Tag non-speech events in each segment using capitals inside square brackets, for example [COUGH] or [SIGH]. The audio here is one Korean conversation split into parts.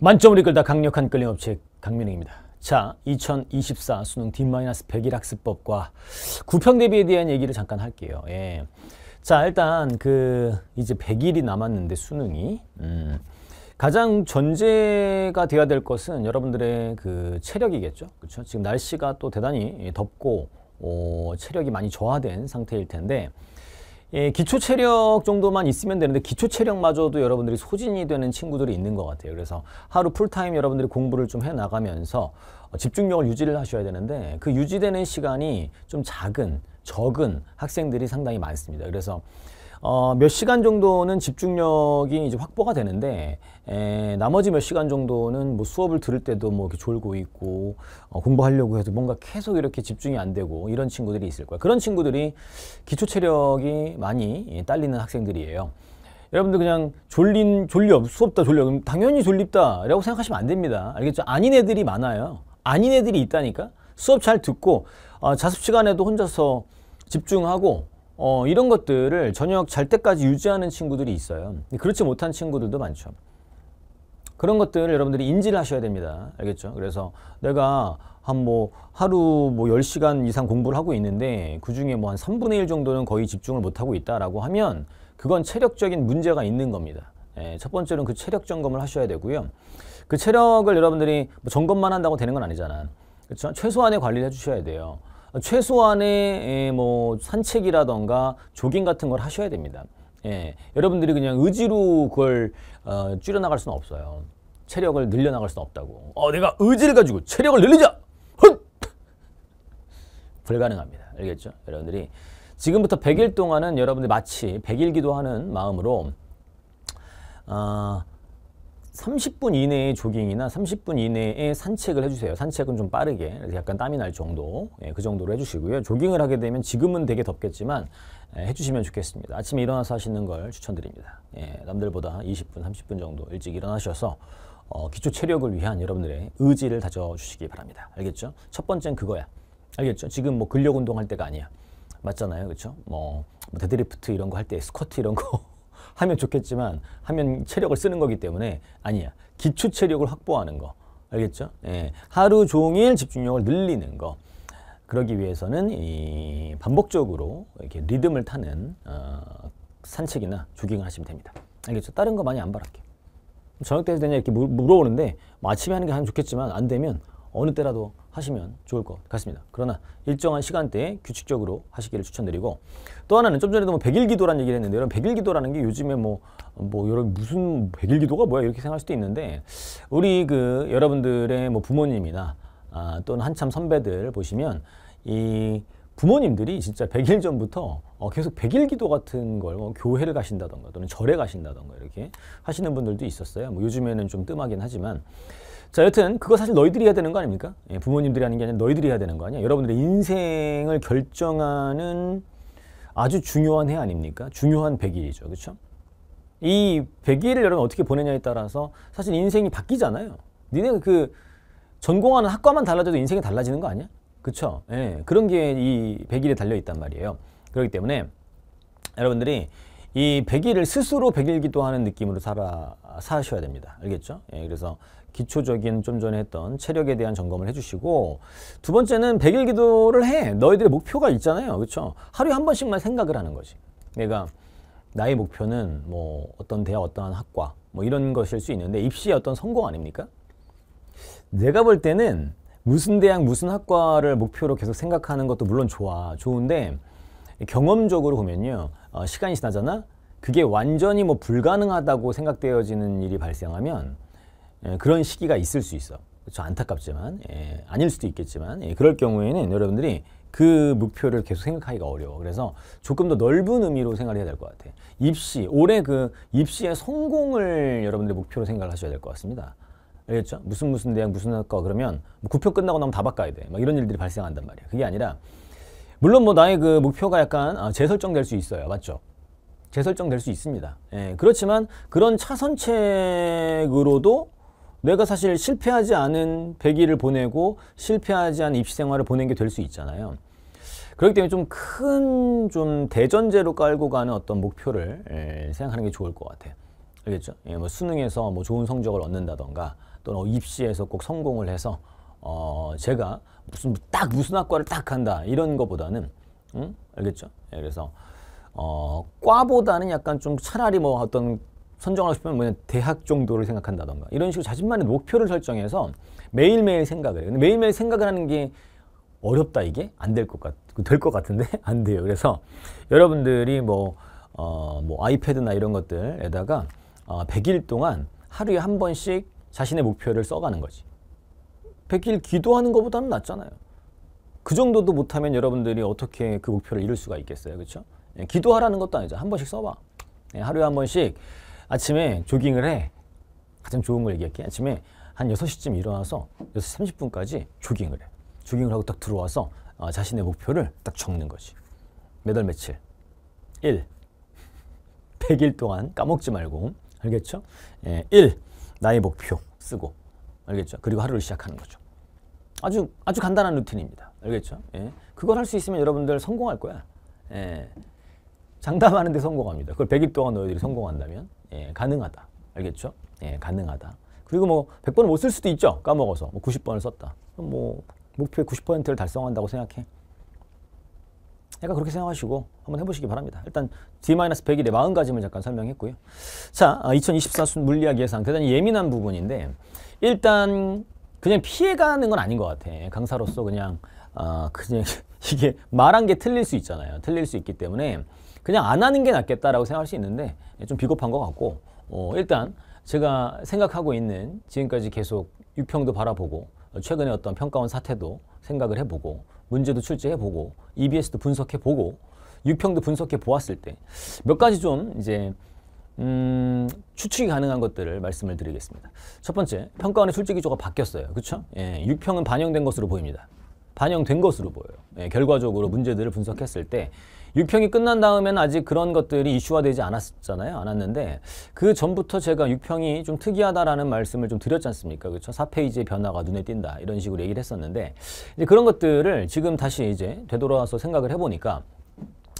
만점을 이끌다 강력한 끌림 업체 강민웅입니다. 자, 2024 수능 D-100일 학습법과 구평 대비에 대한 얘기를 잠깐 할게요. 예. 자, 일단 그 이제 100일이 남았는데 수능이 음. 가장 전제가 되야될 것은 여러분들의 그 체력이겠죠. 그렇죠? 지금 날씨가 또 대단히 덥고 어, 체력이 많이 저하된 상태일 텐데 예, 기초 체력 정도만 있으면 되는데 기초 체력마저도 여러분들이 소진이 되는 친구들이 있는 것 같아요. 그래서 하루 풀타임 여러분들이 공부를 좀 해 나가면서 어, 집중력을 유지를 하셔야 되는데 그 유지되는 시간이 좀 작은 적은 학생들이 상당히 많습니다. 그래서 어, 몇 시간 정도는 집중력이 이제 확보가 되는데 에, 나머지 몇 시간 정도는 뭐 수업을 들을 때도 뭐 이렇게 졸고 있고 어, 공부하려고 해도 뭔가 계속 이렇게 집중이 안 되고 이런 친구들이 있을 거예요. 그런 친구들이 기초 체력이 많이 딸리는 학생들이에요. 여러분들 그냥 졸린 졸려 수업다 졸려 그럼 당연히 졸립다라고 생각하시면 안 됩니다. 알겠죠? 아닌 애들이 많아요. 아닌 애들이 있다니까. 수업 잘 듣고 어, 자습 시간에도 혼자서 집중하고 어, 이런 것들을 저녁 잘 때까지 유지하는 친구들이 있어요. 그렇지 못한 친구들도 많죠. 그런 것들을 여러분들이 인지를 하셔야 됩니다. 알겠죠? 그래서 내가 한 뭐 하루 뭐 10시간 이상 공부를 하고 있는데 그 중에 뭐한 3분의 1 정도는 거의 집중을 못하고 있다라고 하면 그건 체력적인 문제가 있는 겁니다. 예, 첫번째는그 체력 점검을 하셔야 되고요. 그 체력을 여러분들이 뭐 점검만 한다고 되는 건 아니잖아. 그렇죠? 최소한의 관리를 해주셔야 돼요. 최소한의 예, 뭐 산책이라던가 조깅 같은 걸 하셔야 됩니다. 예, 여러분들이 그냥 의지로 그걸 어, 줄여나갈 수는 없어요. 체력을 늘려나갈 수는 없다고. 어, 내가 의지를 가지고 체력을 늘리자! 불가능합니다. 알겠죠? 여러분들이 지금부터 100일 동안은 여러분들 마치 100일 기도하는 마음으로 어, 30분 이내에 조깅이나 30분 이내에 산책을 해주세요. 산책은 좀 빠르게 약간 땀이 날 정도 예, 그 정도로 해주시고요. 조깅을 하게 되면 지금은 되게 덥겠지만 예, 해주시면 좋겠습니다. 아침에 일어나서 하시는 걸 추천드립니다. 예, 남들보다 20분, 30분 정도 일찍 일어나셔서 어, 기초 체력을 위한 여러분들의 의지를 다져주시기 바랍니다. 알겠죠? 첫 번째는 그거야. 알겠죠? 지금 뭐 근력 운동할 때가 아니야. 맞잖아요. 그렇죠? 뭐 데드리프트 이런 거 할 때 스쿼트 이런 거 하면 좋겠지만 하면 체력을 쓰는 거기 때문에 아니야. 기초 체력을 확보하는 거. 알겠죠? 예. 하루 종일 집중력을 늘리는 거. 그러기 위해서는 이 반복적으로 이렇게 리듬을 타는 어, 산책이나 조깅을 하시면 됩니다. 알겠죠? 다른 거 많이 안 바랄게요. 저녁 때 해도 되냐 이렇게 물어보는데 뭐 아침에 하는 게 가장 좋겠지만 안 되면 어느 때라도 하시면 좋을 것 같습니다. 그러나 일정한 시간대에 규칙적으로 하시기를 추천드리고 또 하나는 좀 전에도 뭐 100일 기도라는 얘기를 했는데 여러분 100일 기도라는 게 요즘에 뭐뭐 뭐, 뭐 여러분 무슨 100일 기도가 뭐야 이렇게 생각할 수도 있는데 우리 그 여러분들의 뭐 부모님이나 아, 또는 한참 선배들 보시면 이 부모님들이 진짜 100일 전부터 어, 계속 100일 기도 같은 걸 어, 교회를 가신다던가 또는 절에 가신다던가 이렇게 하시는 분들도 있었어요. 뭐 요즘에는 좀 뜸하긴 하지만 자, 여튼 그거 사실 너희들이 해야 되는 거 아닙니까? 예, 부모님들이 하는 게 아니라 너희들이 해야 되는 거 아니야? 여러분들의 인생을 결정하는 아주 중요한 해 아닙니까? 중요한 100일이죠. 그렇죠? 이 100일을 여러분 어떻게 보내냐에 따라서 사실 인생이 바뀌잖아요. 니네 그 전공하는 학과만 달라져도 인생이 달라지는 거 아니야? 그렇죠? 예, 그런 게 이 100일에 달려 있단 말이에요. 그렇기 때문에 여러분들이 이 100일을 스스로 100일 기도하는 느낌으로 살아 사셔야 됩니다. 알겠죠? 예, 그래서 기초적인 좀 전에 했던 체력에 대한 점검을 해주시고 두 번째는 100일 기도를 해. 너희들의 목표가 있잖아요. 그렇죠? 하루에 한 번씩만 생각을 하는 거지. 내가 나의 목표는 뭐 어떤 대학, 어떠한 학과 뭐 이런 것일 수 있는데 입시의 어떤 성공 아닙니까? 내가 볼 때는 무슨 대학, 무슨 학과를 목표로 계속 생각하는 것도 물론 좋아, 좋은데 경험적으로 보면요. 어, 시간이 지나잖아? 그게 완전히 뭐 불가능하다고 생각되어지는 일이 발생하면 예, 그런 시기가 있을 수 있어. 그렇죠. 안타깝지만 예, 아닐 수도 있겠지만 예, 그럴 경우에는 여러분들이 그 목표를 계속 생각하기가 어려워. 그래서 조금 더 넓은 의미로 생각해야 될 것 같아. 입시 올해 그 입시의 성공을 여러분들 목표로 생각을 하셔야 될 것 같습니다. 알겠죠? 무슨 무슨 대학 무슨 학과 그러면 뭐 구표 끝나고 나면 다 바꿔야 돼. 막 이런 일들이 발생한단 말이야. 그게 아니라 물론 뭐 나의 그 목표가 약간 아, 재설정될 수 있어요. 맞죠? 재설정될 수 있습니다. 예, 그렇지만 그런 차선책으로도 내가 사실 실패하지 않은 100일을 보내고 실패하지 않은 입시생활을 보낸 게 될 수 있잖아요. 그렇기 때문에 좀 큰좀 좀 대전제로 깔고 가는 어떤 목표를 예, 생각하는 게 좋을 것 같아요. 알겠죠? 예, 뭐 수능에서 뭐 좋은 성적을 얻는다던가 또는 입시에서 꼭 성공을 해서 어 제가 무슨 딱 무슨 학과를 딱 간다 이런 거보다는 응? 알겠죠? 예, 그래서 어 과보다는 약간 좀 차라리 뭐 어떤 선정하고 싶으면 뭐냐 대학 정도를 생각한다던가 이런 식으로 자신만의 목표를 설정해서 매일매일 생각을 해요. 근데 매일매일 생각을 하는 게 어렵다 이게 안 될 것 같, 될것 같은데 [LAUGHS] 안 돼요. 그래서 여러분들이 뭐, 어, 뭐 아이패드나 이런 것들에다가 어, 100일 동안 하루에 한 번씩 자신의 목표를 써가는 거지. 100일 기도하는 것보다는 낫잖아요. 그 정도도 못하면 여러분들이 어떻게 그 목표를 이룰 수가 있겠어요. 그렇죠? 기도하라는 것도 아니죠. 한 번씩 써봐. 예, 하루에 한 번씩 아침에 조깅을 해. 가장 좋은 걸 얘기할게. 아침에 한 6시쯤 일어나서 6시 30분까지 조깅을 해. 조깅을 하고 딱 들어와서 어, 자신의 목표를 딱 적는 거지. 매달 며칠. 1. 100일 동안 까먹지 말고. 알겠죠? 예, 1. 나의 목표 쓰고. 알겠죠? 그리고 하루를 시작하는 거죠. 아주 아주 간단한 루틴입니다. 알겠죠? 예. 그걸 할 수 있으면 여러분들 성공할 거야. 예. 장담하는 데 성공합니다. 그걸 100일 동안 너희들이 성공한다면 예, 가능하다. 알겠죠? 예, 가능하다. 그리고 뭐 100번을 못 쓸 수도 있죠. 까먹어서. 뭐 90번을 썼다. 뭐 목표의 90%를 달성한다고 생각해. 약간 그렇게 생각하시고 한번 해보시기 바랍니다. 일단 D-100일의 마음가짐을 잠깐 설명했고요. 자, 2024순 물리학 예상 대단히 예민한 부분인데 일단 그냥 피해가는 건 아닌 것 같아. 강사로서 그냥 어, 그냥 [LAUGHS] 이게 말한 게 틀릴 수 있잖아요. 틀릴 수 있기 때문에 그냥 안 하는 게 낫겠다라고 생각할 수 있는데 예, 좀 비겁한 것 같고 어, 일단 제가 생각하고 있는 지금까지 계속 유평도 바라보고 최근에 어떤 평가원 사태도 생각을 해보고 문제도 출제해보고 EBS도 분석해보고 유평도 분석해 보았을 때 몇 가지 좀 이제 음, 추측이 가능한 것들을 말씀을 드리겠습니다. 첫 번째, 평가원의 출제 기조가 바뀌었어요. 그렇죠? 예, 평은 반영된 것으로 보입니다. 반영된 것으로 보여요. 예, 결과적으로 문제들을 분석했을 때 6평이 끝난 다음에는 아직 그런 것들이 이슈화되지 않았잖아요. 않았는데 그 전부터 제가 6평이 좀 특이하다라는 말씀을 좀 드렸지 않습니까? 그렇죠? 4페이지의 변화가 눈에 띈다. 이런 식으로 얘기를 했었는데 이제 그런 것들을 지금 다시 이제 되돌아와서 생각을 해 보니까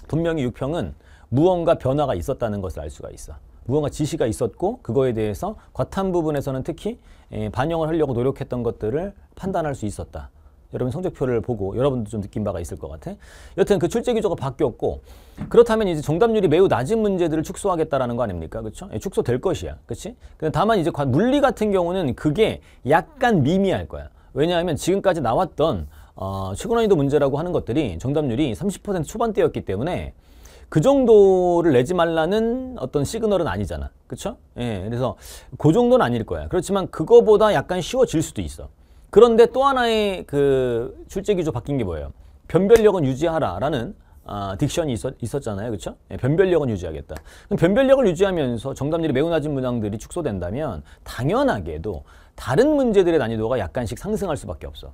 분명히 6평은 무언가 변화가 있었다는 것을 알 수가 있어. 무언가 지시가 있었고 그거에 대해서 과탐 부분에서는 특히 예, 반영을 하려고 노력했던 것들을 판단할 수 있었다. 여러분 성적표를 보고 여러분도 좀 느낀 바가 있을 것 같아. 여튼 그 출제 기조가 바뀌었고 그렇다면 이제 정답률이 매우 낮은 문제들을 축소하겠다라는 거 아닙니까? 그렇죠? 예, 축소될 것이야. 그렇지? 다만 이제 물리 같은 경우는 그게 약간 미미할 거야. 왜냐하면 지금까지 나왔던 어, 최고난이도 문제라고 하는 것들이 정답률이 30% 초반대였기 때문에 그 정도를 내지 말라는 어떤 시그널은 아니잖아. 그렇죠? 예, 그래서 그 정도는 아닐 거야. 그렇지만 그거보다 약간 쉬워질 수도 있어. 그런데 또 하나의 그 출제 기조 바뀐 게 뭐예요? 변별력은 유지하라라는 아, 딕션이 있었, 잖아요 그렇죠? 예, 변별력은 유지하겠다. 그럼 변별력을 유지하면서 정답률이 매우 낮은 문항들이 축소된다면 당연하게도 다른 문제들의 난이도가 약간씩 상승할 수밖에 없어.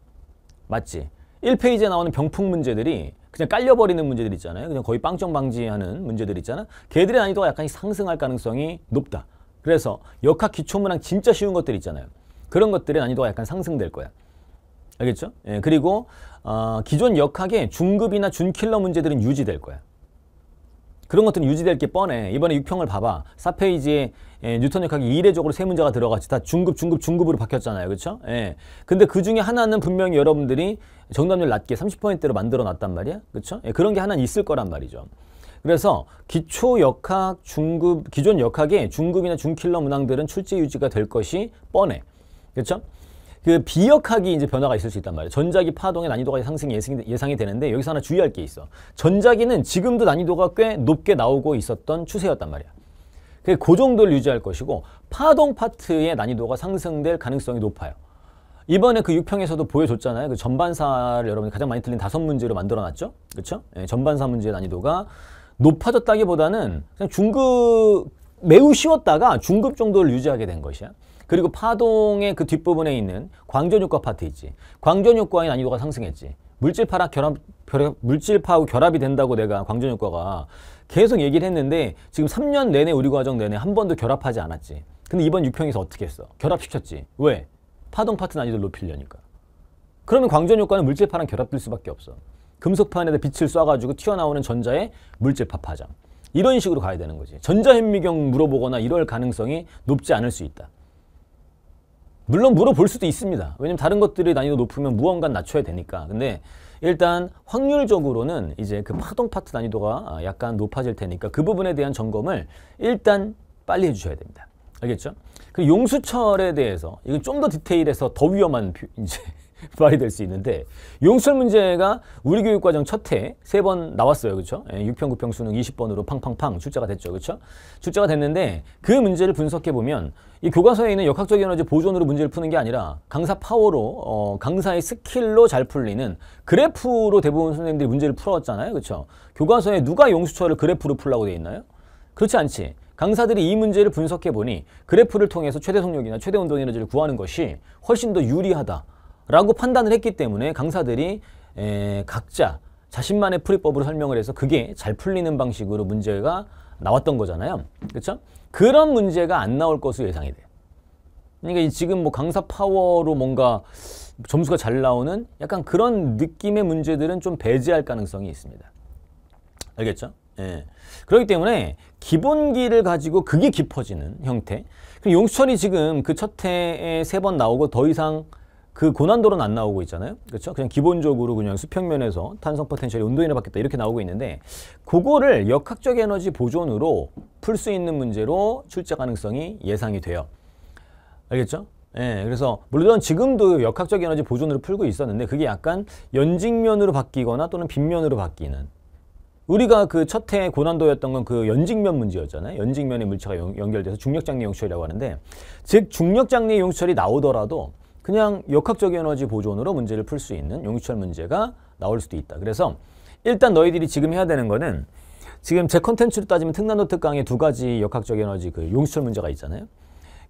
맞지? 1페이지에 나오는 병풍 문제들이 그냥 깔려버리는 문제들 있잖아요. 그냥 거의 빵점 방지하는 문제들 있잖아. 걔들의 난이도가 약간씩 상승할 가능성이 높다. 그래서 역학 기초문항 진짜 쉬운 것들 있잖아요. 그런 것들의 난이도가 약간 상승될 거야. 알겠죠? 예, 그리고 어, 기존 역학의 중급이나 준킬러 문제들은 유지될 거야. 그런 것들은 유지될 게 뻔해. 이번에 6평을 봐봐. 4페이지에 예, 뉴턴 역학이 이례적으로세 문제가 들어갔지다 중급, 중급, 중급으로 바뀌었잖아요. 그렇죠? 예. 근데 그 중에 하나는 분명히 여러분들이 정답률 낮게 3 0트로 만들어 놨단 말이야. 그렇죠? 예, 그런 게 하나는 있을 거란 말이죠. 그래서 기초 역학, 중급, 기존 역학의 중급이나 중킬러 문항들은 출제 유지가 될 것이 뻔해. 그렇죠? 그 비역학이 이제 변화가 있을 수 있단 말이에요. 전자기 파동의 난이도가 상승이 예상이 되는데 여기서 하나 주의할 게 있어. 전자기는 지금도 난이도가 꽤 높게 나오고 있었던 추세였단 말이야. 그, 그 정도를 유지할 것이고 파동 파트의 난이도가 상승될 가능성이 높아요. 이번에 그 6평에서도 보여줬잖아요. 그 전반사를 여러분이 가장 많이 틀린 다섯 문제로 만들어놨죠. 그렇죠? 예, 전반사 문제의 난이도가 높아졌다기보다는 그냥 중급 매우 쉬웠다가 중급 정도를 유지하게 된 것이야. 그리고 파동의 그 뒷부분에 있는 광전효과 파트 있지. 광전효과의 난이도가 상승했지. 물질파랑 결합, 결합 물질파하고 결합이 된다고 내가 광전효과가 계속 얘기를 했는데 지금 3년 내내 우리 과정 내내 한 번도 결합하지 않았지. 근데 이번 6평에서 어떻게 했어? 결합시켰지. 왜? 파동 파트 난이도를 높이려니까. 그러면 광전효과는 물질파랑 결합될 수밖에 없어. 금속판에다 빛을 쏴가지고 튀어나오는 전자의 물질파 파장. 이런 식으로 가야 되는 거지. 전자현미경 물어보거나 이럴 가능성이 높지 않을 수 있다. 물론 물어볼 수도 있습니다. 왜냐면 다른 것들이 난이도 높으면 무언가 낮춰야 되니까. 근데 일단 확률적으로는 이제 그 파동 파트 난이도가 아, 약간 높아질 테니까 그 부분에 대한 점검을 일단 빨리 해주셔야 됩니다. 알겠죠? 그 용수철에 대해서 이건 좀 더 디테일해서 더 위험한 이제 말이 [LAUGHS] 될 수 있는데 용술 문제가 우리 교육과정 첫해 세 번 나왔어요. 그렇죠? 예, 6평, 9평 수능 20번으로 팡팡팡 출제가 됐죠. 그렇죠? 출제가 됐는데 그 문제를 분석해보면 이 교과서에 있는 역학적 에너지 보존으로 문제를 푸는 게 아니라 강사 파워로 어, 강사의 스킬로 잘 풀리는 그래프로 대부분 선생님들이 문제를 풀었잖아요. 그렇죠? 교과서에 누가 용수처를 그래프로 풀라고 돼 있나요? 그렇지 않지. 강사들이 이 문제를 분석해보니 그래프를 통해서 최대 속력이나 최대 운동 에너지를 구하는 것이 훨씬 더 유리하다. 라고 판단을 했기 때문에 강사들이 에, 각자 자신만의 풀이법으로 설명을 해서 그게 잘 풀리는 방식으로 문제가 나왔던 거잖아요. 그렇죠? 그런 문제가 안 나올 것으로 예상이 돼요. 그러니까 지금 뭐 강사 파워로 뭔가 점수가 잘 나오는 약간 그런 느낌의 문제들은 좀 배제할 가능성이 있습니다. 알겠죠? 예. 그렇기 때문에 기본기를 가지고 그게 깊어지는 형태. 그럼 용수철이 지금 그 첫 해에 세 번 나오고 더 이상 그고난도는안 나오고 있잖아요. 그렇죠? 그냥 기본적으로 그냥 수평면에서 탄성 포텐셜이 온도인을 받겠다 이렇게 나오고 있는데 그거를 역학적 에너지 보존으로 풀 수 있는 문제로 출제 가능성이 예상이 돼요. 알겠죠? 예, 그래서 물론 지금도 역학적 에너지 보존으로 풀고 있었는데 그게 약간 연직면으로 바뀌거나 또는 빈면으로 바뀌는 우리가 그첫해 고난도였던 건 그 연직면 문제였잖아요. 연직면의 물체가 연, 결돼서 중력장례 용철이라고 하는데 즉 중력장례 용철이 나오더라도 그냥 역학적 에너지 보존으로 문제를 풀 수 있는 용유철 문제가 나올 수도 있다. 그래서 일단 너희들이 지금 해야 되는 거는 지금 제 컨텐츠로 따지면 특난도 특강의 두 가지 역학적 에너지 그 용유철 문제가 있잖아요.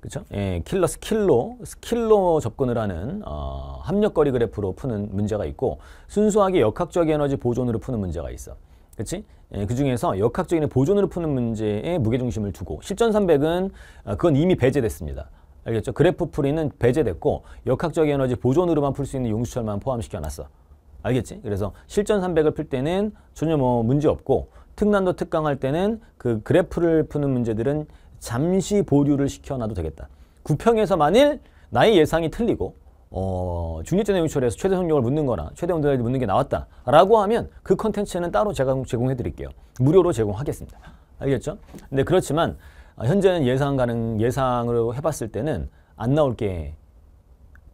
그렇죠? 예, 킬러 스킬로 스킬로 접근을 하는 어, 합력거리 그래프로 푸는 문제가 있고 순수하게 역학적 에너지 보존으로 푸는 문제가 있어. 그치? 예, 그 중에서 역학적인 보존으로 푸는 문제에 무게중심을 두고 실전 300은 어, 그건 이미 배제됐습니다. 알겠죠? 그래프 풀이는 배제됐고 역학적 에너지 보존으로만 풀 수 있는 용수철만 포함시켜놨어. 알겠지? 그래서 실전 300을 풀 때는 전혀 뭐 문제 없고 특난도 특강할 때는 그 그래프를 푸는 문제들은 잠시 보류를 시켜놔도 되겠다. 구평에서 만일 나의 예상이 틀리고 어, 중립전 용수철에서 최대 속력을 묻는 거나 최대 온도를 묻는 게 나왔다. 라고 하면 그 컨텐츠는 따로 제가 제공해 드릴게요. 무료로 제공하겠습니다. 알겠죠? 근데 그렇지만 아, 현재는 예상 가능 예상으로 해봤을 때는 안 나올 게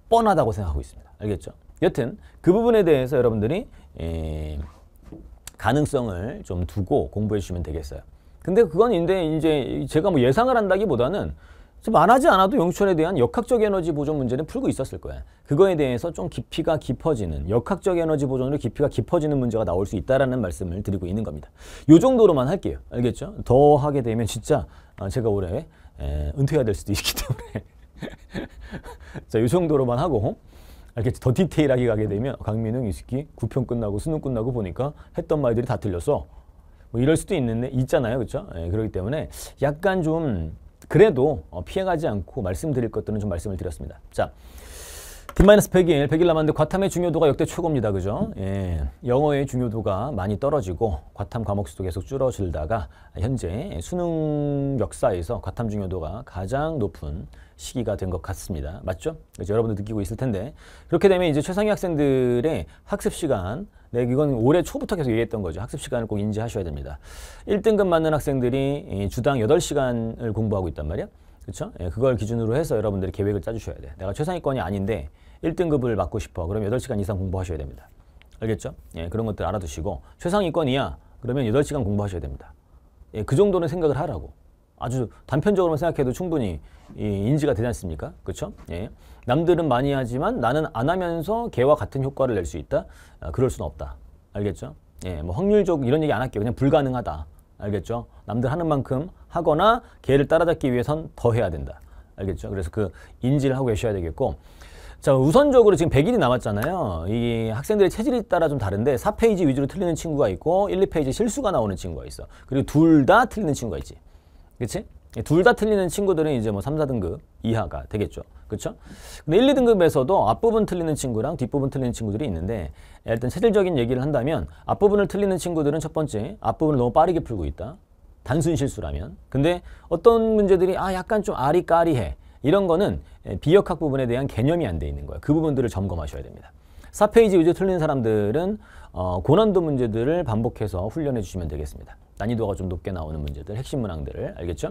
뻔하다고 생각하고 있습니다. 알겠죠? 여튼 그 부분에 대해서 여러분들이 에, 예, 가능성을 좀 두고 공부해 주시면 되겠어요. 근데 그건 인데 이제 제가 뭐 예상을 한다기보다는 말하지 않아도 용철에 대한 역학적 에너지 보존 문제는 풀고 있었을 거야. 그거에 대해서 좀 깊이가 깊어지는 역학적 에너지 보존으로 깊이가 깊어지는 문제가 나올 수 있다라는 말씀을 드리고 있는 겁니다. 요 정도로만 할게요. 알겠죠? 더 하게 되면 진짜 어, 제가 올해 은퇴해야 될 수도 있기 때문에 [LAUGHS] 자, 요 정도로만 하고 알겠죠? 더 디테일하게 가게 되면 강민웅 이스키9평 끝나고 수능 끝나고 보니까 했던 말들이 다 틀렸어. 뭐 이럴 수도 있는데 있잖아요. 그렇죠? 예, 그렇기 때문에 약간 좀 그래도 어, 피해가지 않고 말씀드릴 것들은 좀 말씀을 드렸습니다. 자, D-100일, 100일 남았는데 과탐의 중요도가 역대 최고입니다. 그죠? 예, 영어의 중요도가 많이 떨어지고 과탐 과목 수도 계속 줄어들다가 현재 수능 역사에서 과탐 중요도가 가장 높은 시기가 된 것 같습니다. 맞죠? 그렇죠? 여러분도 느끼고 있을 텐데 그렇게 되면 이제 최상위 학생들의 학습 시간 네, 이건 올해 초부터 계속 얘기했던 거죠. 학습 시간을 꼭 인지하셔야 됩니다. 1등급 맞는 학생들이 예, 주당 8시간을 공부하고 있단 말이야. 그렇죠? 예, 그걸 기준으로 해서 여러분들이 계획을 짜주셔야 돼. 요 내가 최상위권이 아닌데 1등급을 맞고 싶어. 그럼 8시간 이상 공부하셔야 됩니다. 알겠죠? 예, 그런 것들 알아두시고 최상위권이야. 그러면 8시간 공부하셔야 됩니다. 예, 그 정도는 생각을 하라고. 아주 단편적으로 생각해도 충분히 이 인지가 되지 않습니까? 그렇죠? 예. 남들은 많이 하지만 나는 안 하면서 개와 같은 효과를 낼 수 있다. 아, 그럴 수는 없다. 알겠죠? 예, 뭐 확률적 이런 얘기 안 할게요. 그냥 불가능하다. 알겠죠? 남들 하는 만큼 하거나 걔를 따라잡기 위해선 더 해야 된다. 알겠죠? 그래서 그 인지를 하고 계셔야 되겠고 자 우선적으로 지금 100일이 남았잖아요. 이 학생들의 체질에 따라 좀 다른데 4페이지 위주로 틀리는 친구가 있고 1, 2페이지 실수가 나오는 친구가 있어. 그리고 둘 다 틀리는 친구가 있지. 그치? 둘 다 틀리는 친구들은 이제 뭐 3, 4등급 이하가 되겠죠. 그렇죠? 근데 1, 2등급에서도 앞부분 틀리는 친구랑 뒷부분 틀리는 친구들이 있는데 일단 체질적인 얘기를 한다면 앞부분을 틀리는 친구들은 첫 번째 앞부분을 너무 빠르게 풀고 있다. 단순 실수라면. 근데 어떤 문제들이 아 약간 좀 아리까리해. 이런 거는 예, 비역학 부분에 대한 개념이 안 돼 있는 거예요. 그 부분들을 점검하셔야 됩니다. 4페이지 위주 틀린 사람들은 어, 고난도 문제들을 반복해서 훈련해 주시면 되겠습니다. 난이도가 좀 높게 나오는 문제들, 핵심 문항들을 알겠죠?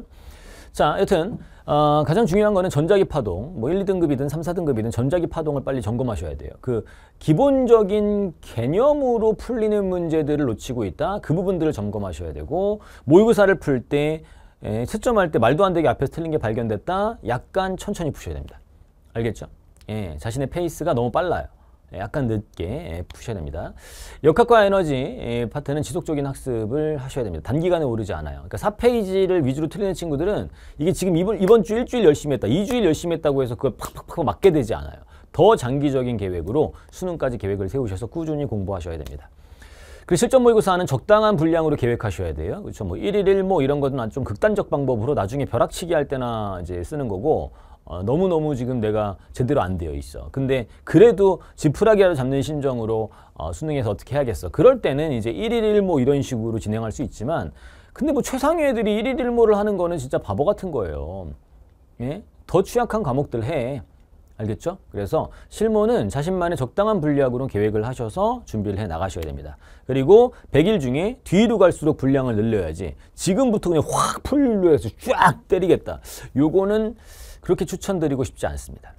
자, 여튼 어, 가장 중요한 거는 전자기 파동, 뭐 1, 2등급이든 3, 4등급이든 전자기 파동을 빨리 점검하셔야 돼요. 그 기본적인 개념으로 풀리는 문제들을 놓치고 있다. 그 부분들을 점검하셔야 되고 모의고사를 풀때 예, 채점할 때 말도 안 되게 앞에서 틀린 게 발견됐다. 약간 천천히 푸셔야 됩니다. 알겠죠? 예, 자신의 페이스가 너무 빨라요. 네, 약간 늦게 예, 푸셔야 됩니다. 역학과 에너지 예, 파트는 지속적인 학습을 하셔야 됩니다. 단기간에 오르지 않아요. 그러니까 4페이지를 위주로 틀리는 친구들은 이게 지금 이번, 이번 주 일주일 열심히 했다, 2주일 열심히 했다고 해서 그걸 팍팍팍 맞게 되지 않아요. 더 장기적인 계획으로 수능까지 계획을 세우셔서 꾸준히 공부하셔야 됩니다. 그 실전 모의고사는 적당한 분량으로 계획하셔야 돼요. 그렇죠. 뭐 1일 1모 뭐 이런 것은 좀 극단적 방법으로 나중에 벼락치기 할 때나 이제 쓰는 거고 어, 너무너무 지금 내가 제대로 안 되어 있어. 근데 그래도 지푸라기라도 잡는 심정으로 어, 수능에서 어떻게 해야겠어. 그럴 때는 이제 1일 1모 이런 식으로 진행할 수 있지만 근데 뭐 최상위 애들이 1일 1모를 하는 거는 진짜 바보 같은 거예요. 예? 더 취약한 과목들 해. 알겠죠? 그래서 실무는 자신만의 적당한 분량으로 계획을 하셔서 준비를 해 나가셔야 됩니다. 그리고 100일 중에 뒤로 갈수록 분량을 늘려야지 지금부터 그냥 확풀려 해서 쫙 때리겠다. 요거는 그렇게 추천드리고 싶지 않습니다.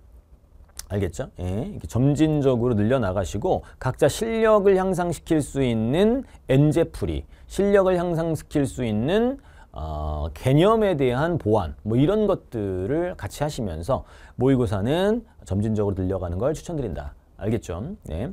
알겠죠? 예, 점진적으로 늘려나가시고 각자 실력을 향상시킬 수 있는 엔제풀이 실력을 향상시킬 수 있는 어, 개념에 대한 보완 뭐 이런 것들을 같이 하시면서 모의고사는 점진적으로 늘려가는 걸 추천드린다. 알겠죠? 네.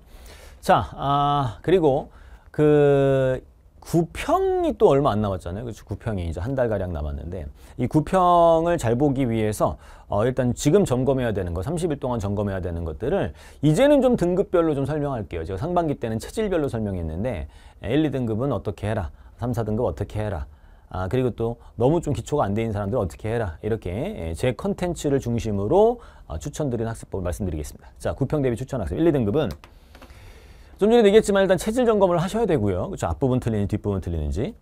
자, 아, 그리고 그 9평이또 얼마 안 남았잖아요. 그렇죠. 9평이 이제 한 달 가량 남았는데 이9평을잘 보기 위해서 어 일단 지금 점검해야 되는 거, 30일 동안 점검해야 되는 것들을 이제는 좀 등급별로 좀 설명할게요. 제가 상반기 때는 체질별로 설명했는데 1, 2등급은 어떻게 해라, 3, 4등급 어떻게 해라. 아 그리고 또 너무 좀 기초가 안 돼있는 사람들 어떻게 해라 이렇게 예, 제 컨텐츠를 중심으로 어, 추천드리는 학습법을 말씀드리겠습니다. 자9평 대비 추천 학습 1, 2등급은 좀 전에 얘기했지만 일단 체질 점검을 하셔야 되고요. 그렇 앞부분 틀리는지 뒷부분 틀리는지.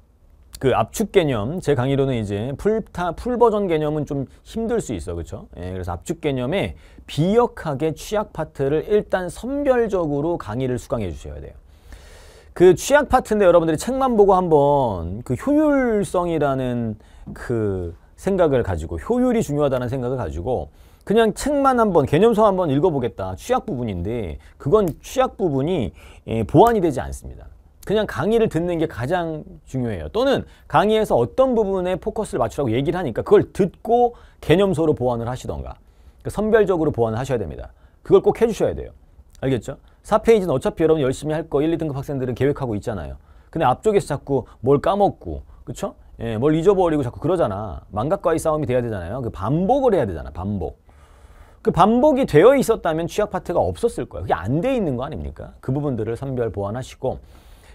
그 압축 개념, 제 강의로는 이제 풀타, 풀 버전 개념은 좀 힘들 수 있어. 그렇 예, 그래서 압축 개념에 비역하게 취약 파트를 일단 선별적으로 강의를 수강해 주셔야 돼요. 그 취약 파트인데 여러분들이 책만 보고 한번 그 효율성이라는 그 생각을 가지고 효율이 중요하다는 생각을 가지고 그냥 책만 한번 개념서 한번 읽어보겠다 취약 부분인데 그건 취약 부분이 예, 보완이 되지 않습니다. 그냥 강의를 듣는 게 가장 중요해요. 또는 강의에서 어떤 부분에 포커스를 맞추라고 얘기를 하니까 그걸 듣고 개념서로 보완을 하시던가 그러니까 선별적으로 보완을 하셔야 됩니다. 그걸 꼭 해주셔야 돼요. 알겠죠? 4페이지는 어차피 여러분 열심히 할 거 1, 2등급 학생들은 계획하고 있잖아요. 근데 앞쪽에서 자꾸 뭘 까먹고 그쵸? 예, 뭘 잊어버리고 자꾸 그러잖아. 망각과의 싸움이 돼야 되잖아요. 그 반복을 해야 되잖아. 반복. 그 반복이 되어 있었다면 취약 파트가 없었을 거예요. 그게 안 돼 있는 거 아닙니까? 그 부분들을 선별 보완하시고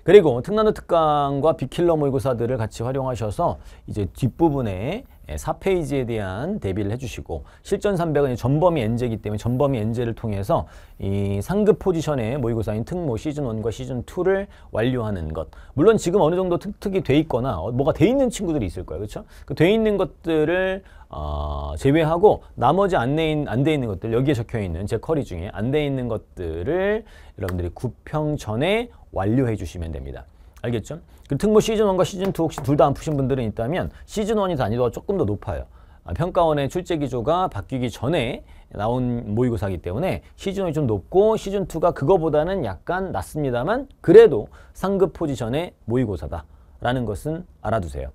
그리고 특난도 특강과 비킬러 모의고사들을 같이 활용하셔서 이제 뒷부분에 4페이지에 예, 대한 대비를 해주시고 실전 300은 전범위 엔제이기 때문에 전범위 엔제를 통해서 이 상급 포지션의 모의고사인 특모 시즌1과 시즌2를 완료하는 것 물론 지금 어느 정도 특특이 돼 있거나 어, 뭐가 돼 있는 친구들이 있을 거예요. 그렇죠? 그돼 있는 것들을 어, 제외하고 나머지 안돼 있는 것들 여기에 적혀 있는 제 커리 중에 안 돼 있는 것들을 여러분들이 구평 전에 완료해 주시면 됩니다. 알겠죠? 그 특무 시즌 1과 시즌 2 혹시 둘 다 안 푸신 분들은 있다면 시즌 1이 단위도가 조금 더 높아요. 아, 평가원의 출제 기조가 바뀌기 전에 나온 모의고사기 때문에 시즌 1이 좀 높고 시즌 2가 그거보다는 약간 낮습니다만 그래도 상급 포지션의 모의고사다. 라는 것은 알아두세요.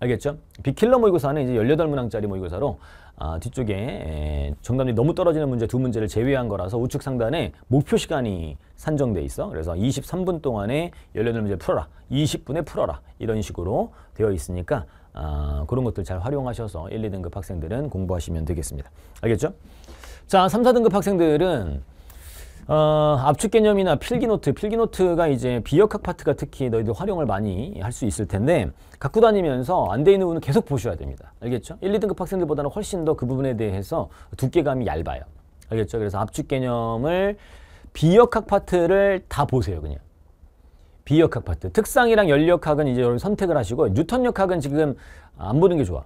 알겠죠? 비킬러 모의고사는 이제 18문항짜리 모의고사로 아, 뒤쪽에 예, 정답률이 너무 떨어지는 문제 두 문제를 제외한 거라서 우측 상단에 목표 시간이 산정돼 있어. 그래서 23분 동안에 18문제 풀어라. 20분에 풀어라. 이런 식으로 되어 있으니까 아, 그런 것들 잘 활용하셔서 1, 2등급 학생들은 공부하시면 되겠습니다. 알겠죠? 자, 3, 4등급 학생들은 어, 압축 개념이나 필기노트, 필기노트가 이제 비역학 파트가 특히 너희들 활용을 많이 할 수 있을 텐데 갖고 다니면서 안 돼 있는 부분은 계속 보셔야 됩니다. 알겠죠? 1, 2등급 학생들보다는 훨씬 더 그 부분에 대해서 두께감이 얇아요. 알겠죠? 그래서 압축 개념을 비역학 파트를 다 보세요, 그냥. 비역학 파트. 특상이랑 연력학은 이제 여러분 선택을 하시고 뉴턴 역학은 지금 안 보는 게 좋아.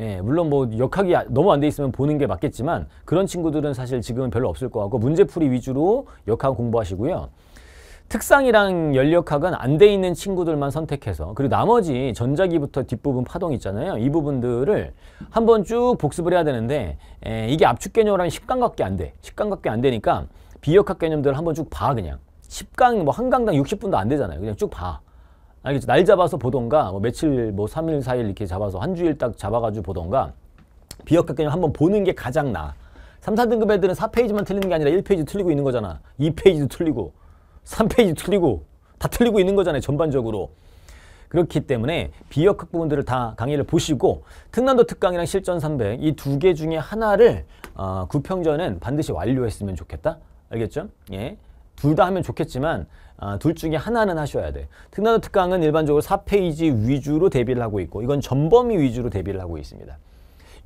예, 물론 뭐 역학이 아, 너무 안 돼 있으면 보는 게 맞겠지만 그런 친구들은 사실 지금은 별로 없을 것 같고 문제풀이 위주로 역학 공부하시고요. 특상이랑 연력학은 안 돼 있는 친구들만 선택해서 그리고 나머지 전자기부터 뒷부분 파동 있잖아요. 이 부분들을 한번 쭉 복습을 해야 되는데 에, 예, 이게 압축 개념이랑 식0강밖에안 돼. 식0강밖에안 되니까 비역학 개념들을 한번 쭉 봐 그냥. 10강 뭐 한강당 60분도 안 되잖아요. 그냥 쭉 봐. 아니 날 잡아서 보던가 뭐 며칠 뭐 3일 4일 이렇게 잡아서 한 주일 딱 잡아가지고 보던가 비역학 개념 한번 보는 게 가장 나. 3, 4등급 애들은 4페이지만 틀리는 게 아니라 1페이지 틀리고 있는 거잖아. 2페이지도 틀리고 3페이지 틀리고 다 틀리고 있는 거잖아요. 전반적으로. 그렇기 때문에 비역학 부분들을 다 강의를 보시고 특난도 특강이랑 실전 300 이 두 개 중에 하나를 어, 구평전은 반드시 완료했으면 좋겠다. 알겠죠? 예. 둘 다 하면 좋겠지만 아, 둘 중에 하나는 하셔야 돼. 특례나 특강은 일반적으로 4페이지 위주로 대비를 하고 있고 이건 전범위 위주로 대비를 하고 있습니다.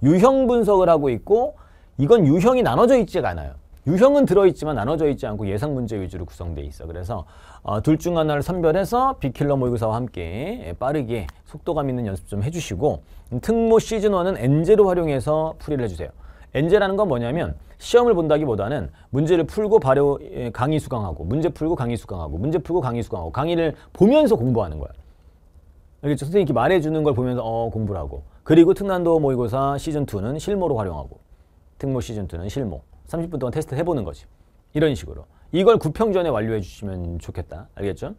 유형 분석을 하고 있고 이건 유형이 나눠져 있지 않아요. 유형은 들어있지만 나눠져 있지 않고 예상 문제 위주로 구성돼 있어. 그래서 어, 둘 중 하나를 선별해서 비킬러 모의고사와 함께 빠르게 속도감 있는 연습 좀 해주시고 특모 시즌1은 엔제로 활용해서 풀이를 해주세요. 엔제라는 건 뭐냐면 시험을 본다기보다는 문제를 풀고 바로 예, 강의 수강하고 문제 풀고 강의 수강하고 문제 풀고 강의 수강하고 강의를 보면서 공부하는 거야. 알겠죠? 선생님이 렇게 말해주는 걸 보면서 어 공부를 하고 그리고 특난도 모의고사 시즌2는 실무로 활용하고 특모 시즌2는 실무 30분 동안 테스트 해보는 거지. 이런 식으로 이걸 구평 전에 완료해 주시면 좋겠다. 알겠죠?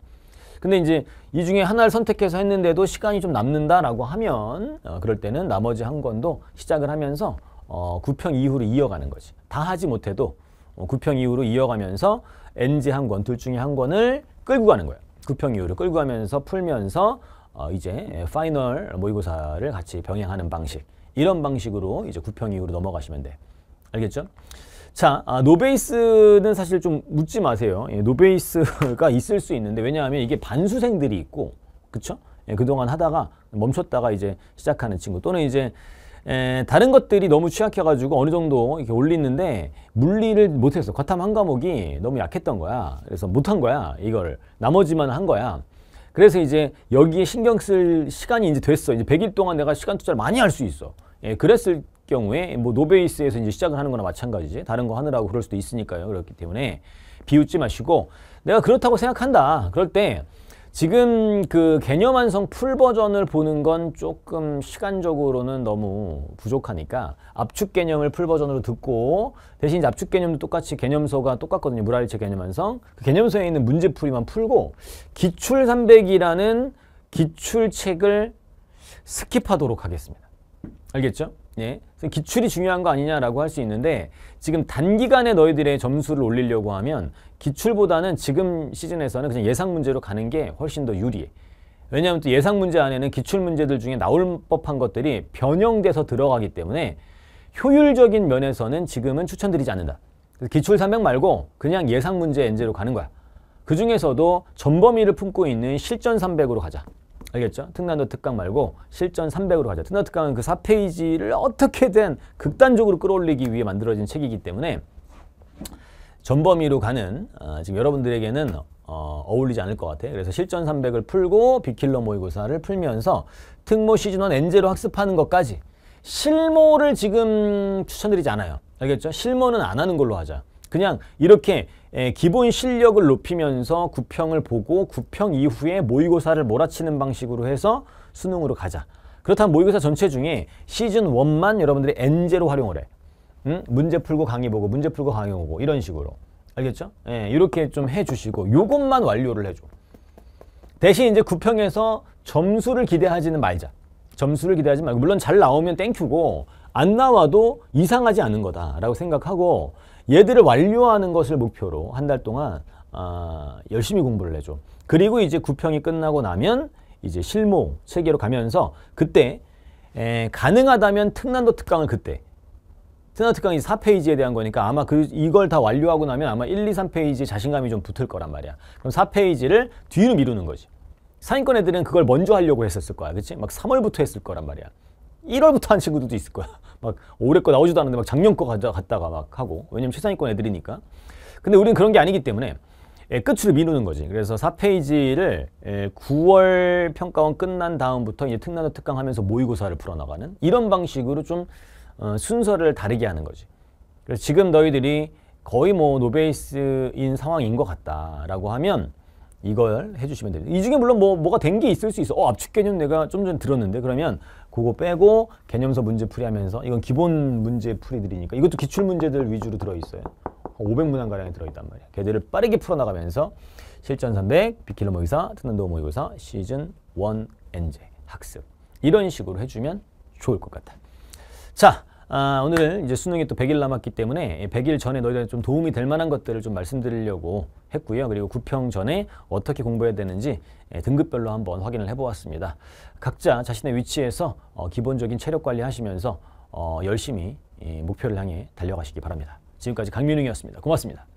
근데 이제 이 중에 하나를 선택해서 했는데도 시간이 좀 남는다라고 하면 어, 그럴 때는 나머지 한 권도 시작을 하면서 어, 구평 이후로 이어가는 거지. 다 하지 못해도 어, 구평 이후로 이어가면서 NG 한 권, 둘 중에 한 권을 끌고 가는 거예요. 구평 이후로 끌고 가면서 풀면서 어, 이제 파이널 모의고사를 같이 병행하는 방식. 이런 방식으로 이제 구평 이후로 넘어가시면 돼. 알겠죠? 자, 아, 노베이스는 사실 좀 묻지 마세요. 예, 노베이스가 있을 수 있는데 왜냐하면 이게 반수생들이 있고, 그쵸? 예, 그동안 하다가 멈췄다가 이제 시작하는 친구 또는 이제 에, 다른 것들이 너무 취약해가지고 어느 정도 이렇게 올리는데 물리를 못했어. 과탐 한 과목이 너무 약했던 거야. 그래서 못한 거야. 이걸 나머지만 한 거야. 그래서 이제 여기에 신경 쓸 시간이 이제 됐어. 이제 100일 동안 내가 시간 투자를 많이 할 수 있어. 예, 그랬을 경우에 뭐 노베이스에서 이제 시작을 하는 거나 마찬가지지. 다른 거 하느라고 그럴 수도 있으니까요. 그렇기 때문에 비웃지 마시고 내가 그렇다고 생각한다. 그럴 때 지금 그 개념 완성 풀 버전을 보는 건 조금 시간적으로는 너무 부족하니까 압축 개념을 풀 버전으로 듣고 대신 압축 개념도 똑같이 개념서가 똑같거든요. 무라리체 개념 완성. 그 개념서에 있는 문제풀이만 풀고 기출 300이라는 기출책을 스킵하도록 하겠습니다. 알겠죠? 예. 기출이 중요한 거 아니냐라고 할 수 있는데 지금 단기간에 너희들의 점수를 올리려고 하면 기출보다는 지금 시즌에서는 그냥 예상 문제로 가는 게 훨씬 더 유리해. 왜냐하면 또 예상 문제 안에는 기출 문제들 중에 나올 법한 것들이 변형돼서 들어가기 때문에 효율적인 면에서는 지금은 추천드리지 않는다. 기출 300 말고 그냥 예상 문제 엔제로 가는 거야. 그 중에서도 전범위를 품고 있는 실전 300으로 가자. 알겠죠? 특난도 특강 말고 실전 300으로 가자. 특난도 특강은 그 4페이지를 어떻게든 극단적으로 끌어올리기 위해 만들어진 책이기 때문에 전범위로 가는 어, 지금 여러분들에게는 어, 어울리지 않을 것 같아요. 그래서 실전 300을 풀고 비킬러 모의고사를 풀면서 특모 시즌1 n 제로 학습하는 것까지 실모를 지금 추천드리지 않아요. 알겠죠? 실모는 안 하는 걸로 하자. 그냥 이렇게 기본 실력을 높이면서 구평을 보고 구평 이후에 모의고사를 몰아치는 방식으로 해서 수능으로 가자. 그렇다면 모의고사 전체 중에 시즌 1만 여러분들이 n 제로 활용을 해. 음? 문제 풀고 강의 보고 문제 풀고 강의 보고 이런 식으로 알겠죠? 예, 이렇게 좀 해주시고 요것만 완료를 해줘. 대신 이제 구평에서 점수를 기대하지는 말자. 점수를 기대하지 말고 물론 잘 나오면 땡큐고 안 나와도 이상하지 않은 거다라고 생각하고 얘들을 완료하는 것을 목표로 한 달 동안 아, 열심히 공부를 해줘. 그리고 이제 구평이 끝나고 나면 이제 실무 세계로 가면서 그때 에, 가능하다면 특난도 특강을 그때 특강이 4페이지에 대한 거니까 아마 그 이걸 다 완료하고 나면 아마 1, 2, 3페이지 자신감이 좀 붙을 거란 말이야. 그럼 4페이지를 뒤로 미루는 거지. 상위권 애들은 그걸 먼저 하려고 했었을 거야. 그치? 막 3월부터 했을 거란 말이야. 1월부터 한 친구들도 있을 거야. [LAUGHS] 막 올해 거 나오지도 않는데 막 작년 거 갔다가 막 하고. 왜냐면 최상위권 애들이니까. 근데 우리는 그런 게 아니기 때문에 예, 끝로 미루는 거지. 그래서 4페이지를 예, 9월 평가원 끝난 다음부터 이제 특난도 특강하면서 모의고사를 풀어나가는 이런 방식으로 좀 어, 순서를 다르게 하는 거지. 그래서 지금 너희들이 거의 뭐 노베이스인 상황인 것 같다라고 하면 이걸 해주시면 됩니다. 이 중에 물론 뭐, 뭐가 된 게 있을 수 있어. 어, 압축 개념 내가 좀 전에 들었는데 그러면 그거 빼고 개념서 문제 풀이하면서 이건 기본 문제 풀이들이니까 이것도 기출 문제들 위주로 들어있어요. 500문항가량이 들어있단 말이야. 걔들을 빠르게 풀어나가면서 실전 300, 비킬러 모의사, 특는도 모의고사, 시즌 1 엔제, 학습 이런 식으로 해주면 좋을 것 같아. 자, 아, 오늘은 이제 수능이 또 100일 남았기 때문에 100일 전에 너희들한좀 도움이 될 만한 것들을 좀 말씀드리려고 했고요. 그리고 9평 전에 어떻게 공부해야 되는지 예, 등급별로 한번 확인을 해보았습니다. 각자 자신의 위치에서 어, 기본적인 체력 관리하시면서 어, 열심히 이 예, 목표를 향해 달려가시기 바랍니다. 지금까지 강민웅이었습니다. 고맙습니다.